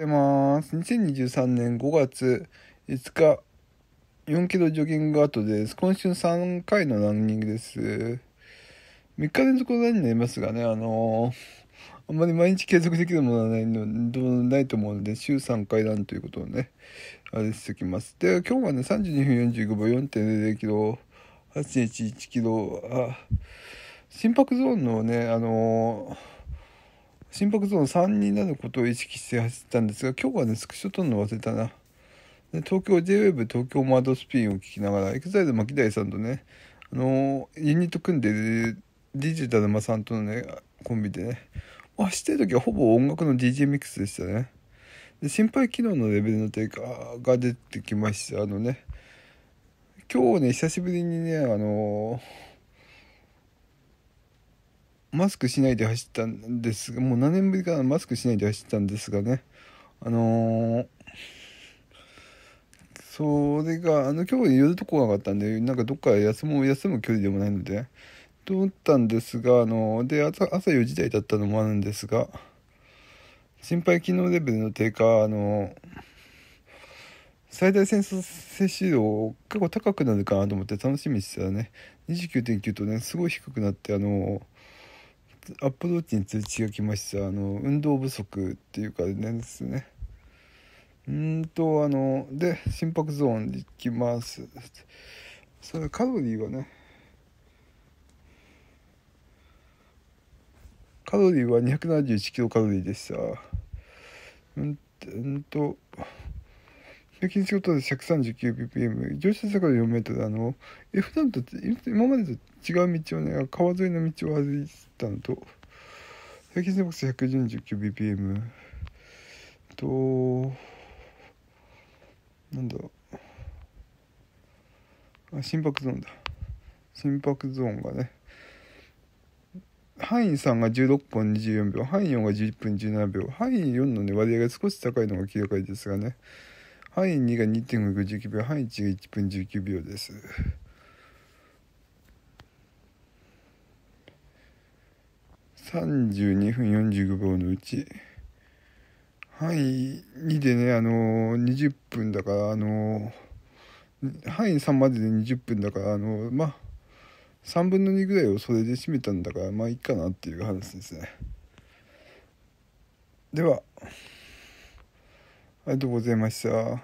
ございます。2023年5月5日、4キロジョギング後です。今週3回のランニングです。3日連続のランになりますがね、あのー、あんまり毎日継続できるものはないのどうないと思うので、週3回ランということをね、あれしておきます。で、今日はね、32分45秒、4.00キロ、8.11キロ、あ、心拍ゾーンのね、あのー心拍ゾーン3になることを意識して走ったんですが今日はねスクショ撮るの忘れたなで東京 JWEB 東京マードスピンを聴きながら EXILE 牧大さんとねあのユニット組んでる DJ だるまさんとのねコンビでね走ってる時はほぼ音楽の DJ ミックスでしたねで心肺機能のレベルの低下が出てきましたあのね今日ね久しぶりにねあのーマスクしないで走ったんですが、もう何年ぶりかな、マスクしないで走ったんですがね、あのー、それが、あの、今日夜とこがかったんで、なんかどっか休む、休む距離でもないので、と思ったんですが、あのー、で、朝、朝4時台だったのもあるんですが、心肺機能レベルの低下、あのー、最大戦争摂取量結構高くなるかなと思って楽しみにしてたらね29.9とねすごい低くなってあのーアップローチに通知が来ましたあの運動不足っていうかねですねうんとあので心拍ゾーンに行きますそれカロリーはねカロリーは271キロカロリーでしたうんと平均速度で 139ppm、上昇坂 4m あの、F なんと今までと違う道をね、川沿いの道を歩いたのと、平均速度 149ppm と、なんだ、あ、心拍ゾーンだ。心拍ゾーンがね、範囲3が16分24秒、範囲4が11分17秒、範囲4の、ね、割合が少し高いのが明らかですがね、範囲2が2.5 9秒範囲1が1分19秒です32分45秒のうち範囲2でねあのー、20分だからあのー、範囲3までで20分だからあのー、まあ3分の2ぐらいをそれで締めたんだからまあいいかなっていう話ですねではありがとうございました。